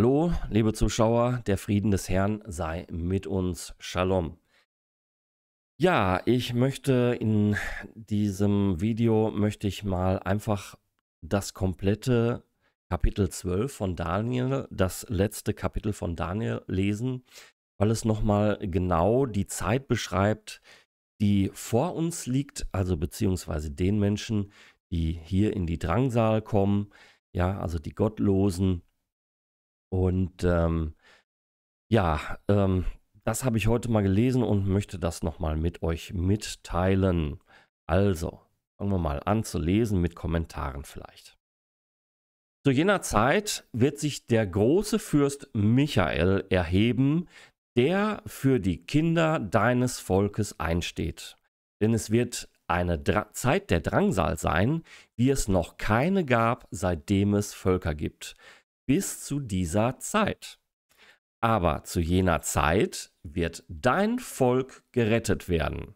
Hallo, liebe Zuschauer, der Frieden des Herrn sei mit uns. Shalom. Ja, ich möchte in diesem Video möchte ich mal einfach das komplette Kapitel 12 von Daniel, das letzte Kapitel von Daniel lesen, weil es nochmal genau die Zeit beschreibt, die vor uns liegt, also beziehungsweise den Menschen, die hier in die Drangsal kommen, ja, also die Gottlosen, und ähm, ja, ähm, das habe ich heute mal gelesen und möchte das nochmal mit euch mitteilen. Also, fangen wir mal an zu lesen mit Kommentaren vielleicht. Zu jener Zeit wird sich der große Fürst Michael erheben, der für die Kinder deines Volkes einsteht. Denn es wird eine Dra Zeit der Drangsal sein, wie es noch keine gab, seitdem es Völker gibt bis zu dieser Zeit. Aber zu jener Zeit wird dein Volk gerettet werden.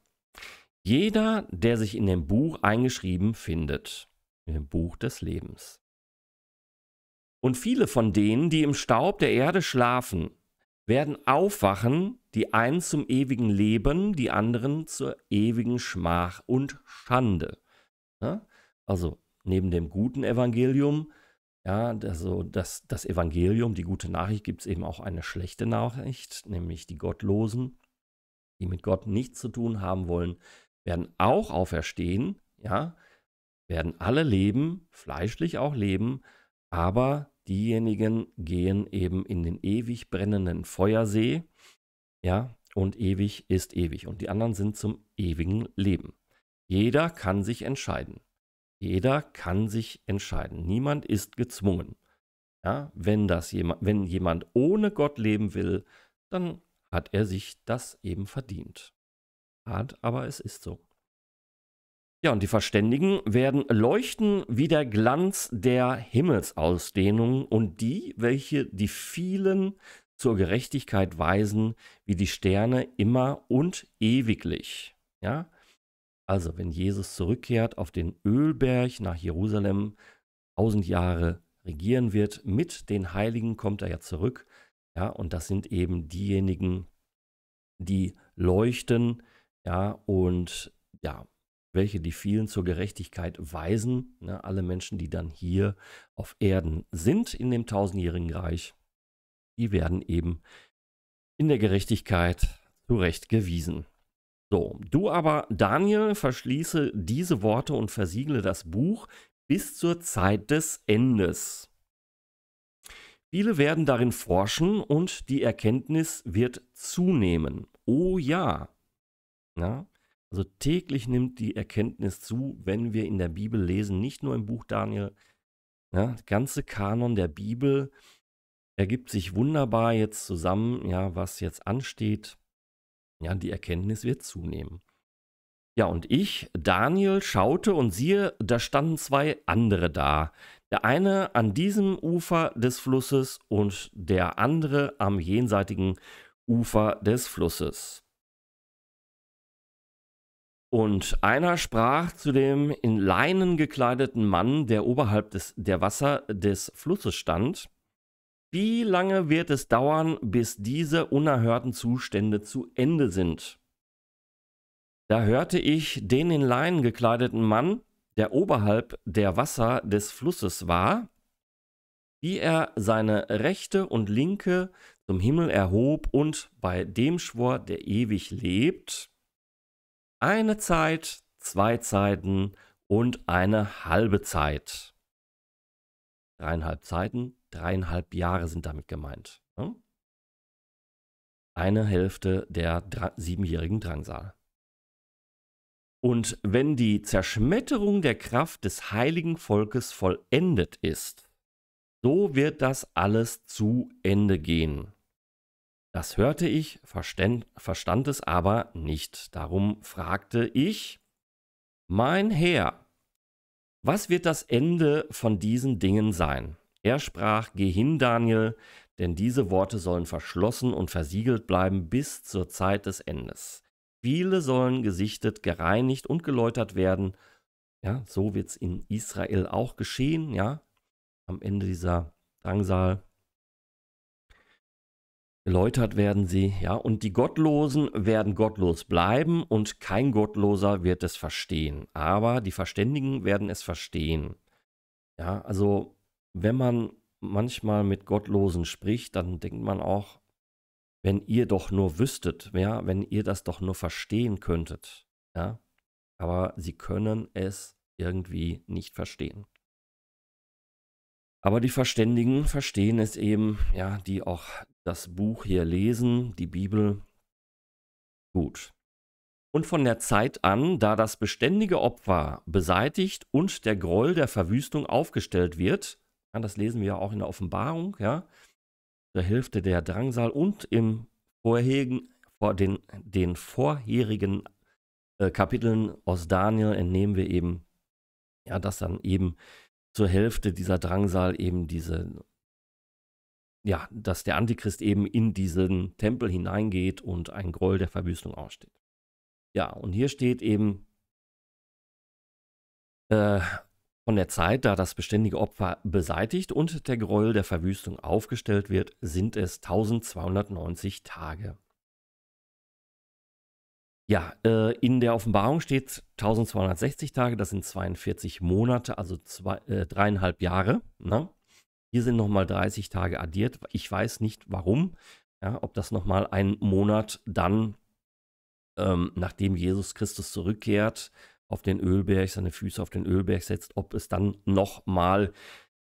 Jeder, der sich in dem Buch eingeschrieben findet, in dem Buch des Lebens. Und viele von denen, die im Staub der Erde schlafen, werden aufwachen, die einen zum ewigen Leben, die anderen zur ewigen Schmach und Schande. Also neben dem guten Evangelium ja, also das, das Evangelium, die gute Nachricht, gibt es eben auch eine schlechte Nachricht, nämlich die Gottlosen, die mit Gott nichts zu tun haben wollen, werden auch auferstehen, ja, werden alle leben, fleischlich auch leben, aber diejenigen gehen eben in den ewig brennenden Feuersee, ja, und ewig ist ewig und die anderen sind zum ewigen Leben. Jeder kann sich entscheiden. Jeder kann sich entscheiden. Niemand ist gezwungen. Ja, wenn, das jemand, wenn jemand ohne Gott leben will, dann hat er sich das eben verdient. Hart, aber es ist so. Ja, und die Verständigen werden leuchten wie der Glanz der Himmelsausdehnung und die, welche die vielen zur Gerechtigkeit weisen, wie die Sterne immer und ewiglich. Ja, also, wenn Jesus zurückkehrt auf den Ölberg nach Jerusalem, tausend Jahre regieren wird, mit den Heiligen kommt er ja zurück. Ja, und das sind eben diejenigen, die leuchten, ja, und ja, welche die vielen zur Gerechtigkeit weisen, ne, alle Menschen, die dann hier auf Erden sind in dem tausendjährigen Reich, die werden eben in der Gerechtigkeit zurechtgewiesen. So, du aber, Daniel, verschließe diese Worte und versiegle das Buch bis zur Zeit des Endes. Viele werden darin forschen und die Erkenntnis wird zunehmen. Oh ja. Na? Also täglich nimmt die Erkenntnis zu, wenn wir in der Bibel lesen, nicht nur im Buch Daniel. Ja, der ganze Kanon der Bibel ergibt sich wunderbar jetzt zusammen, ja, was jetzt ansteht ja, die Erkenntnis wird zunehmen. Ja, und ich, Daniel, schaute und siehe, da standen zwei andere da. Der eine an diesem Ufer des Flusses und der andere am jenseitigen Ufer des Flusses. Und einer sprach zu dem in Leinen gekleideten Mann, der oberhalb des, der Wasser des Flusses stand, wie lange wird es dauern, bis diese unerhörten Zustände zu Ende sind? Da hörte ich den in Leinen gekleideten Mann, der oberhalb der Wasser des Flusses war, wie er seine rechte und linke zum Himmel erhob und bei dem schwor, der ewig lebt, eine Zeit, zwei Zeiten und eine halbe Zeit dreieinhalb Zeiten, dreieinhalb Jahre sind damit gemeint. Ne? Eine Hälfte der siebenjährigen Drangsal. Und wenn die Zerschmetterung der Kraft des heiligen Volkes vollendet ist, so wird das alles zu Ende gehen. Das hörte ich, verstand, verstand es aber nicht. Darum fragte ich, Mein Herr, was wird das Ende von diesen Dingen sein? Er sprach, Geh hin, Daniel, denn diese Worte sollen verschlossen und versiegelt bleiben bis zur Zeit des Endes. Viele sollen gesichtet, gereinigt und geläutert werden. Ja, so wird es in Israel auch geschehen, ja, am Ende dieser Drangsal. Läutert werden sie, ja, und die Gottlosen werden gottlos bleiben und kein Gottloser wird es verstehen. Aber die Verständigen werden es verstehen. Ja, also wenn man manchmal mit Gottlosen spricht, dann denkt man auch, wenn ihr doch nur wüsstet, ja, wenn ihr das doch nur verstehen könntet, ja, aber sie können es irgendwie nicht verstehen. Aber die Verständigen verstehen es eben, ja, die auch das Buch hier lesen, die Bibel. Gut. Und von der Zeit an, da das beständige Opfer beseitigt und der Groll der Verwüstung aufgestellt wird, das lesen wir ja auch in der Offenbarung, ja, der Hälfte der Drangsal und im vorherigen, vor den, den vorherigen äh, Kapiteln aus Daniel entnehmen wir eben, ja, dass dann eben zur Hälfte dieser Drangsal eben diese ja, dass der Antichrist eben in diesen Tempel hineingeht und ein Groll der Verwüstung aussteht. Ja, und hier steht eben äh, von der Zeit, da das beständige Opfer beseitigt und der Gräuel der Verwüstung aufgestellt wird, sind es 1290 Tage. Ja, äh, in der Offenbarung steht 1260 Tage, das sind 42 Monate, also zwei, äh, dreieinhalb Jahre. Ne? Hier sind nochmal 30 Tage addiert. Ich weiß nicht warum, ja, ob das nochmal ein Monat dann, ähm, nachdem Jesus Christus zurückkehrt, auf den Ölberg, seine Füße auf den Ölberg setzt, ob es dann nochmal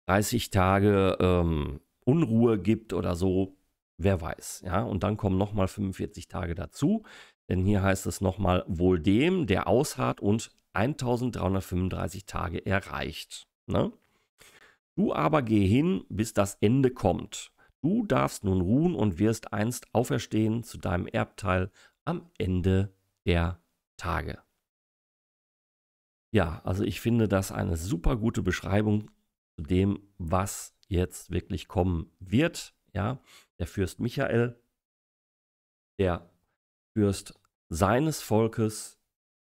30 Tage ähm, Unruhe gibt oder so. Wer weiß, ja. Und dann kommen nochmal 45 Tage dazu. Denn hier heißt es nochmal wohl dem, der ausharrt und 1335 Tage erreicht. Ne? Du aber geh hin, bis das Ende kommt. Du darfst nun ruhen und wirst einst auferstehen zu deinem Erbteil am Ende der Tage. Ja, also ich finde das eine super gute Beschreibung zu dem, was jetzt wirklich kommen wird. Ja, der Fürst Michael, der Fürst seines Volkes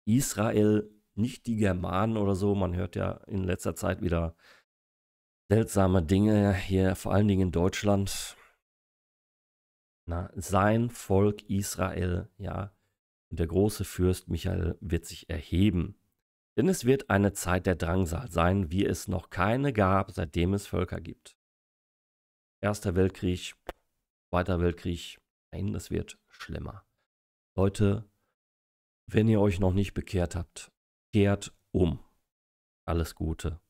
Israel, nicht die Germanen oder so. Man hört ja in letzter Zeit wieder seltsame Dinge hier, vor allen Dingen in Deutschland. Na, sein Volk Israel, ja. Und der große Fürst Michael wird sich erheben. Denn es wird eine Zeit der Drangsal sein, wie es noch keine gab, seitdem es Völker gibt. Erster Weltkrieg, Zweiter Weltkrieg, nein, es wird schlimmer. Leute, wenn ihr euch noch nicht bekehrt habt, kehrt um. Alles Gute.